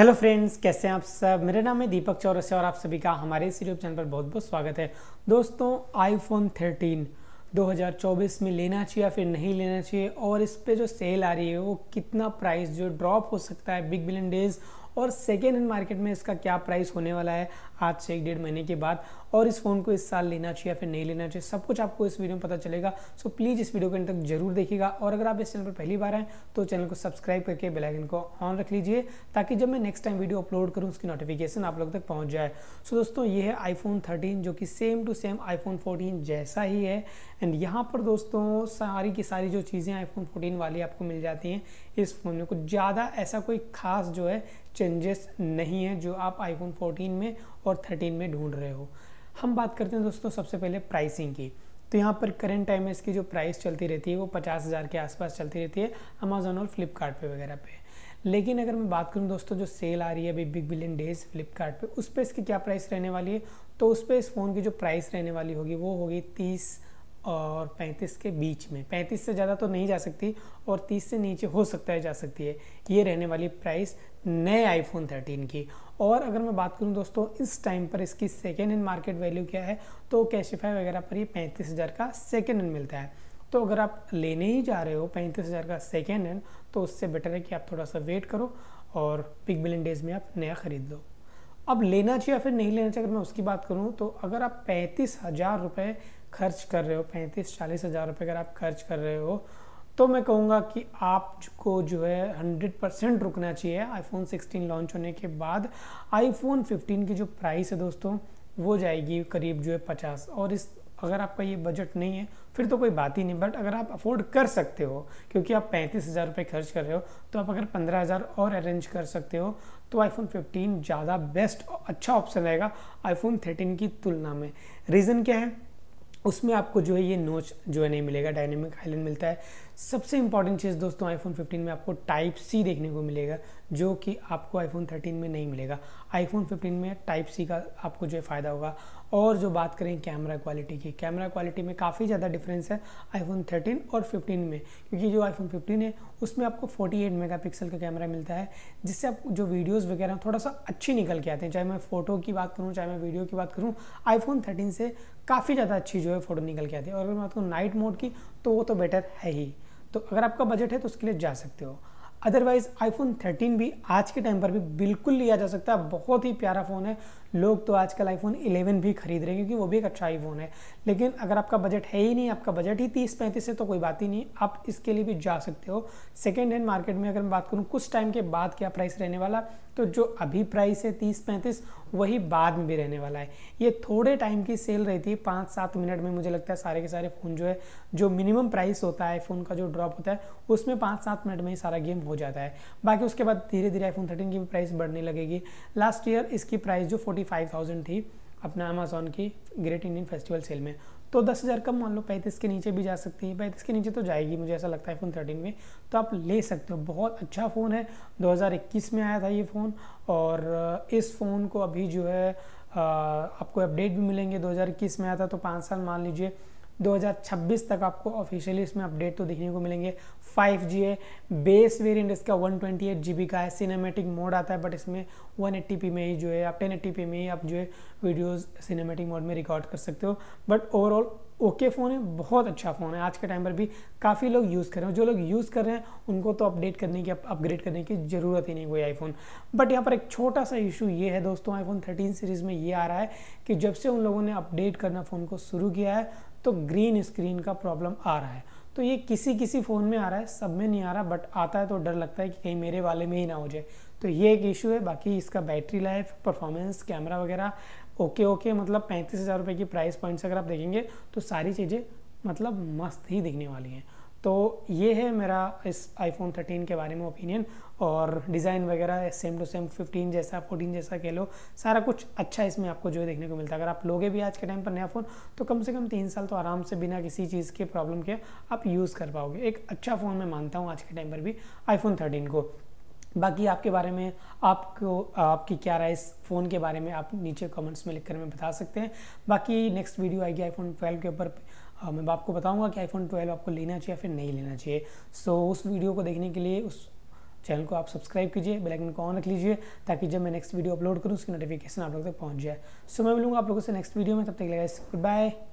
hello friends कैसे हैं आप सब मेरा नाम है दीपक चौरसिया और आप सभी का हमारे इस यूट्यूब चैनल पर बहुत बहुत स्वागत है दोस्तों आईफोन 13 2024 में लेना चाहिए या फिर नहीं लेना चाहिए और इस पर जो सेल आ रही है वो कितना प्राइस जो ड्रॉप हो सकता है बिग बिलियन डेज और सेकेंड हैंड मार्केट में इसका क्या प्राइस होने वाला है आज से एक डेढ़ महीने के बाद और इस फ़ोन को इस साल लेना चाहिए या फिर नहीं लेना चाहिए सब कुछ आपको इस वीडियो में पता चलेगा सो प्लीज़ इस वीडियो को इन तक जरूर देखिएगा और अगर आप इस चैनल पर पहली बार आएँ तो चैनल को सब्सक्राइब करके बेलाइकन को ऑन रख लीजिए ताकि जब मैं नेक्स्ट टाइम वीडियो अपलोड करूँ उसकी नोटिफिकेशन आप लोग तक पहुँच जाए सो दोस्तों ये है आई थर्टीन जो कि same to same I fourteen जैसा ही है एंड यहाँ पर दोस्तों सारी की सारी जो चीज़ें आई फोर्टीन वाली आपको मिल जाती हैं इस फ़ोन में कुछ ज़्यादा ऐसा कोई खास जो है चेंजेस नहीं है जो आप आईफोन 14 में और 13 में ढूंढ रहे हो हम बात करते हैं दोस्तों सबसे पहले प्राइसिंग की तो यहाँ पर करेंट टाइम में इसकी जो प्राइस चलती रहती है वो पचास हज़ार के आसपास चलती रहती है अमेजोन और फ्लिपकार्ट वगैरह पे लेकिन अगर मैं बात करूँ दोस्तों जो सेल आ रही है अभी बिग बिलियन डेज फ्लिपकार्ट उस पर इसकी क्या प्राइस रहने वाली है तो उस पर इस फ़ोन की जो प्राइस रहने वाली होगी वो होगी तीस और 35 के बीच में 35 से ज़्यादा तो नहीं जा सकती और 30 से नीचे हो सकता है जा सकती है ये रहने वाली प्राइस नए आईफोन 13 की और अगर मैं बात करूं दोस्तों इस टाइम पर इसकी सेकेंड हैंड मार्केट वैल्यू क्या है तो कैशिफाई वगैरह पर ये पैंतीस हज़ार का सेकेंड हैंड मिलता है तो अगर आप लेने ही जा रहे हो पैंतीस हज़ार का सेकेंड हैंड तो उससे बेटर है कि आप थोड़ा सा वेट करो और पिक बिलियन डेज़ में आप नया ख़रीद लो अब लेना चाहिए या फिर नहीं लेना चाहिए अगर मैं उसकी बात करूँ तो अगर आप पैंतीस हज़ार रुपये खर्च कर रहे हो पैंतीस चालीस हज़ार रुपये अगर आप खर्च कर रहे हो तो मैं कहूँगा कि आपको जो है हंड्रेड परसेंट रुकना चाहिए आईफोन सिक्सटीन लॉन्च होने के बाद आईफोन फिफ्टीन की जो प्राइस है दोस्तों वो जाएगी करीब जो है पचास और इस अगर आपका ये बजट नहीं है फिर तो कोई बात ही नहीं बट अगर आप अफोर्ड कर सकते हो क्योंकि आप पैंतीस हज़ार रुपये खर्च कर रहे हो तो आप अगर पंद्रह हज़ार और अरेंज कर सकते हो तो आईफोन 15 ज़्यादा बेस्ट अच्छा ऑप्शन रहेगा आईफोन 13 की तुलना में रीज़न क्या है उसमें आपको जो है ये नोच जो है नहीं मिलेगा डायनेमिक आइलैंड मिलता है सबसे इंपॉर्टेंट चीज़ दोस्तों आईफोन 15 में आपको टाइप सी देखने को मिलेगा जो कि आपको आईफोन 13 में नहीं मिलेगा आईफोन 15 में टाइप सी का आपको जो है फ़ायदा होगा और जो बात करें कैमरा क्वालिटी की कैमरा क्वालिटी में काफ़ी ज़्यादा डिफरेंस है आईफोन 13 और 15 में क्योंकि जो आईफोन 15 है उसमें आपको 48 मेगापिक्सल का कैमरा मिलता है जिससे आप जो वीडियोस वगैरह थोड़ा सा अच्छी निकल के आते हैं चाहे मैं फ़ोटो की बात करूँ चाहे मैं वीडियो की बात करूँ आईफोन थर्टीन से काफ़ी ज़्यादा अच्छी जो है फ़ोटो निकल के आती है और अगर मैं बात करूँ नाइट मोड की तो वो तो बेटर है ही तो अगर आपका बजट है तो उसके लिए जा सकते हो अदरवाइज आईफोन 13 भी आज के टाइम पर भी बिल्कुल लिया जा सकता है बहुत ही प्यारा फ़ोन है लोग तो आजकल आईफोन 11 भी खरीद रहे हैं क्योंकि वो भी एक अच्छा आईफोन है लेकिन अगर आपका बजट है ही नहीं आपका बजट ही तीस पैंतीस है तो कोई बात ही नहीं आप इसके लिए भी जा सकते हो सेकेंड हैंड मार्केट में अगर मैं बात करूँ कुछ टाइम के बाद क्या प्राइस रहने वाला तो जो अभी प्राइस है तीस पैंतीस वही बाद में भी रहने वाला है ये थोड़े टाइम की सेल रहती है पाँच सात मिनट में मुझे लगता है सारे के सारे फ़ोन जो है जो मिनिमम प्राइस होता है फ़ोन का जो ड्रॉप होता है उसमें पाँच सात मिनट में ही सारा गेम हो जाता है बाकी उसके बाद धीरे धीरे आईफोन थर्टीन की भी प्राइस बढ़ने लगेगी लास्ट ईयर इसकी प्राइस जो फोर्टी फाइव थाउजेंड थी अपना अमेजोन की ग्रेट इंडियन फेस्टिवल सेल में तो दस हज़ार का मान लो पैंतीस के नीचे भी जा सकती है पैंतीस के नीचे तो जाएगी मुझे ऐसा लगता है फ़ोन थर्टीन में तो आप ले सकते हो बहुत अच्छा फ़ोन है 2021 में आया था ये फ़ोन और इस फ़ोन को अभी जो है आपको अपडेट भी मिलेंगे 2021 में आया था तो पाँच साल मान लीजिए 2026 तक आपको ऑफिशियली इसमें अपडेट तो देखने को मिलेंगे 5G है बेस वेरिएंट इसका 128 जीबी का है सिनेमेटिक मोड आता है बट इसमें 180p में ही जो है आप 1080p में ही आप जो है वीडियोस सिनेमेटिक मोड में रिकॉर्ड कर सकते हो but overall okay okay phone है बहुत अच्छा फ़ोन है आज के टाइम पर भी काफ़ी लोग यूज़ कर रहे हैं जो लोग यूज़ कर रहे हैं उनको तो अपडेट करने की अपग्रेड करने की ज़रूरत ही नहीं हुई आईफोन बट यहाँ पर एक छोटा सा इशू ये है दोस्तों आईफोन 13 सीरीज़ में ये आ रहा है कि जब से उन लोगों ने अपडेट करना फ़ोन को शुरू किया है तो ग्रीन स्क्रीन का प्रॉब्लम आ रहा है तो ये किसी किसी फ़ोन में आ रहा है सब में नहीं आ रहा बट आता है तो डर लगता है कि कहीं मेरे वाले में ही ना हो जाए तो ये एक इशू है बाकी इसका बैटरी लाइफ परफॉर्मेंस कैमरा वगैरह ओके ओके मतलब पैंतीस हज़ार रुपये की प्राइस पॉइंट्स अगर आप देखेंगे तो सारी चीज़ें मतलब मस्त ही दिखने वाली हैं तो ये है मेरा इस आईफोन 13 के बारे में ओपिनियन और डिज़ाइन वगैरह सेम टू सेम 15 जैसा 14 जैसा कह लो सारा कुछ अच्छा इसमें आपको जो है देखने को मिलता है अगर आप लोगे भी आज के टाइम पर नया फ़ोन तो कम से कम तीन साल तो आराम से बिना किसी चीज़ के प्रॉब्लम के आप यूज़ कर पाओगे एक अच्छा फ़ोन मैं मानता हूँ आज के टाइम पर भी आईफोन थर्टीन को बाकी आपके बारे में आपको आपकी क्या राय इस फ़ोन के बारे में आप नीचे कमेंट्स में लिखकर हमें बता सकते हैं बाकी नेक्स्ट वीडियो आएगी आईफोन ट्वेल्व के ऊपर आ, हाँ, मैं आपको बताऊंगा कि आईफोन 12 आपको लेना चाहिए या फिर नहीं लेना चाहिए सो so, उस वीडियो को देखने के लिए उस चैनल को आप सब्सक्राइब कीजिए बेल आइकन को ऑन रख लीजिए ताकि जब मैं नेक्स्ट वीडियो अपलोड करूँ उसकी नोटिफिकेशन आप लोग तक पहुँच जाए सो so, मैं मिलूँगा आप लोगों से नेक्स्ट वीडियो में तब तक लगा गुड बाय